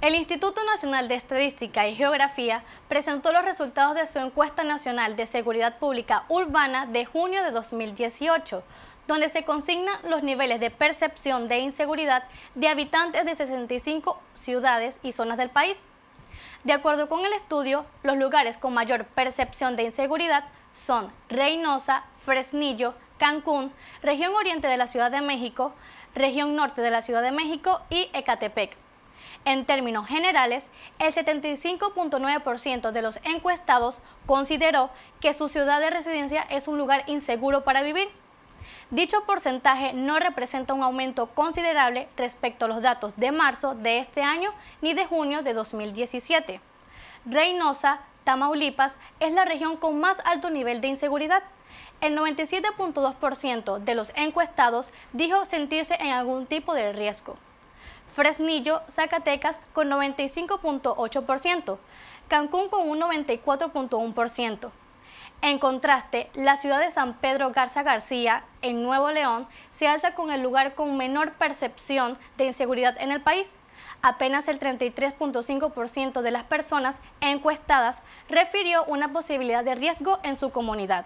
El Instituto Nacional de Estadística y Geografía presentó los resultados de su encuesta nacional de seguridad pública urbana de junio de 2018, donde se consignan los niveles de percepción de inseguridad de habitantes de 65 ciudades y zonas del país. De acuerdo con el estudio, los lugares con mayor percepción de inseguridad son Reynosa, Fresnillo, Cancún, región oriente de la Ciudad de México, región norte de la Ciudad de México y Ecatepec. En términos generales, el 75.9% de los encuestados consideró que su ciudad de residencia es un lugar inseguro para vivir Dicho porcentaje no representa un aumento considerable respecto a los datos de marzo de este año ni de junio de 2017. Reynosa, Tamaulipas, es la región con más alto nivel de inseguridad. El 97.2% de los encuestados dijo sentirse en algún tipo de riesgo. Fresnillo, Zacatecas con 95.8%, Cancún con un 94.1%. En contraste, la ciudad de San Pedro Garza García, en Nuevo León, se alza con el lugar con menor percepción de inseguridad en el país. Apenas el 33.5% de las personas encuestadas refirió una posibilidad de riesgo en su comunidad.